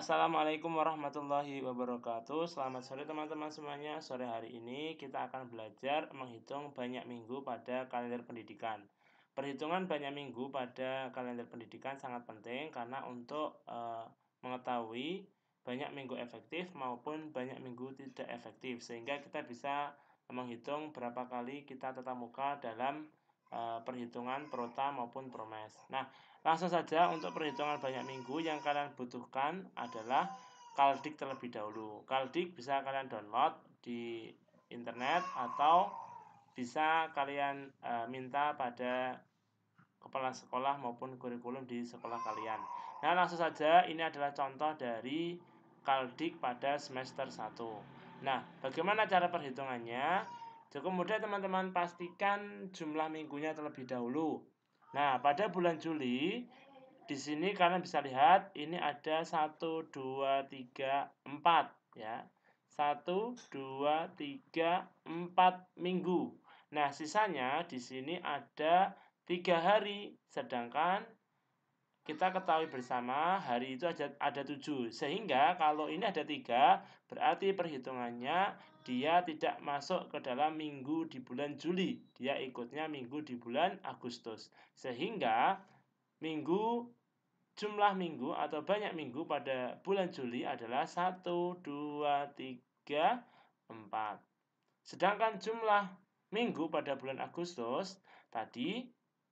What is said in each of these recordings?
Assalamualaikum warahmatullahi wabarakatuh Selamat sore teman-teman semuanya Sore hari ini kita akan belajar menghitung banyak minggu pada kalender pendidikan Perhitungan banyak minggu pada kalender pendidikan sangat penting Karena untuk e, mengetahui banyak minggu efektif maupun banyak minggu tidak efektif Sehingga kita bisa menghitung berapa kali kita tetap muka dalam Eh, perhitungan prota maupun promes. Nah, langsung saja untuk perhitungan banyak minggu yang kalian butuhkan adalah Kaldik terlebih dahulu. Kaldik bisa kalian download di internet atau bisa kalian e, minta pada kepala sekolah maupun kurikulum di sekolah kalian. Nah, langsung saja ini adalah contoh dari Kaldik pada semester 1. Nah, bagaimana cara perhitungannya? Cukup mudah teman-teman pastikan jumlah minggunya terlebih dahulu. Nah, pada bulan Juli di sini kalian bisa lihat ini ada 1 2 3 4 ya. 1 2 3 4 minggu. Nah, sisanya di sini ada tiga hari sedangkan kita ketahui bersama hari itu ada, ada tujuh. Sehingga kalau ini ada tiga, berarti perhitungannya dia tidak masuk ke dalam minggu di bulan Juli. Dia ikutnya minggu di bulan Agustus. Sehingga minggu jumlah minggu atau banyak minggu pada bulan Juli adalah 1, 2, 3, 4. Sedangkan jumlah minggu pada bulan Agustus tadi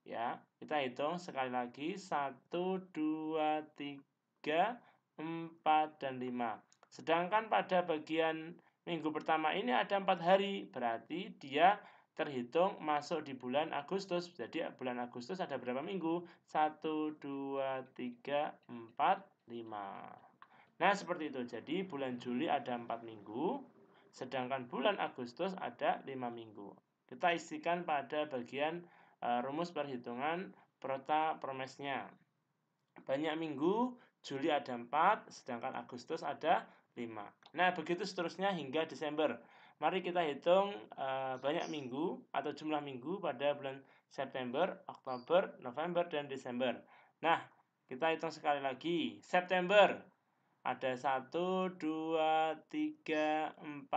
Ya, kita hitung sekali lagi 1 2 3 4 dan 5. Sedangkan pada bagian minggu pertama ini ada 4 hari, berarti dia terhitung masuk di bulan Agustus. Jadi bulan Agustus ada berapa minggu? 1 2 3 4 5. Nah, seperti itu. Jadi bulan Juli ada 4 minggu, sedangkan bulan Agustus ada 5 minggu. Kita isikan pada bagian Eh, rumus perhitungan prota promesnya. Banyak minggu, Juli ada 4, sedangkan Agustus ada 5. Nah, begitu seterusnya hingga Desember. Mari kita hitung uh, banyak minggu atau jumlah minggu pada bulan September, Oktober, November, dan Desember. Nah, kita hitung sekali lagi. September, ada 1, 2, 3, 4, 5.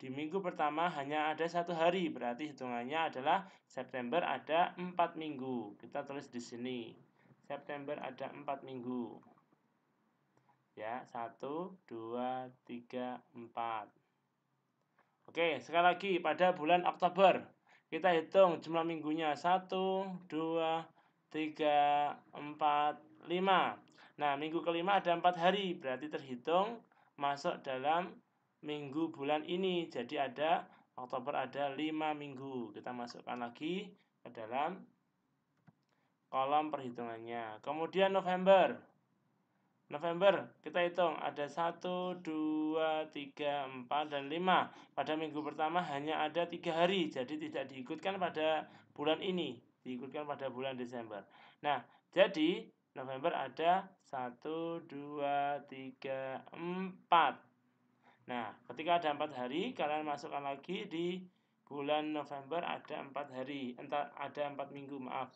Di minggu pertama hanya ada satu hari, berarti hitungannya adalah September ada empat minggu. Kita tulis di sini. September ada empat minggu. Ya, satu, dua, tiga, empat. Oke, sekali lagi pada bulan Oktober. Kita hitung jumlah minggunya. Satu, dua, tiga, empat, lima. Nah, minggu kelima ada empat hari, berarti terhitung masuk dalam minggu bulan ini. Jadi ada Oktober ada 5 minggu. Kita masukkan lagi ke dalam kolom perhitungannya. Kemudian November. November kita hitung ada 1 2 3 4 dan 5. Pada minggu pertama hanya ada tiga hari, jadi tidak diikutkan pada bulan ini, diikutkan pada bulan Desember. Nah, jadi November ada 1 2 3 4 Nah, ketika ada empat hari, kalian masukkan lagi di bulan November ada empat hari, entah ada empat minggu, maaf.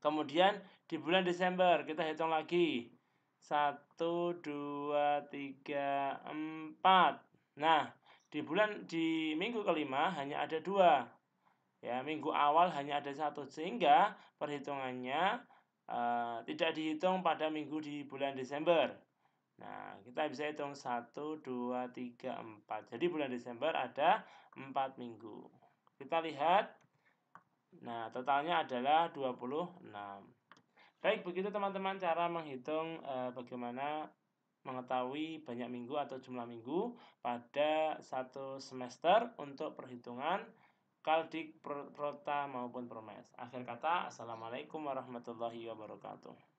Kemudian di bulan Desember kita hitung lagi. Satu, dua, tiga, empat. Nah, di bulan di minggu kelima hanya ada dua. Ya, minggu awal hanya ada satu sehingga perhitungannya uh, tidak dihitung pada minggu di bulan Desember. Nah, kita bisa hitung 1, 2, 3, 4. Jadi bulan Desember ada 4 minggu. Kita lihat. Nah, totalnya adalah 26. Baik, begitu teman-teman cara menghitung e, bagaimana mengetahui banyak minggu atau jumlah minggu pada satu semester untuk perhitungan kaldik, prota maupun promes. Akhir kata, Assalamualaikum warahmatullahi wabarakatuh.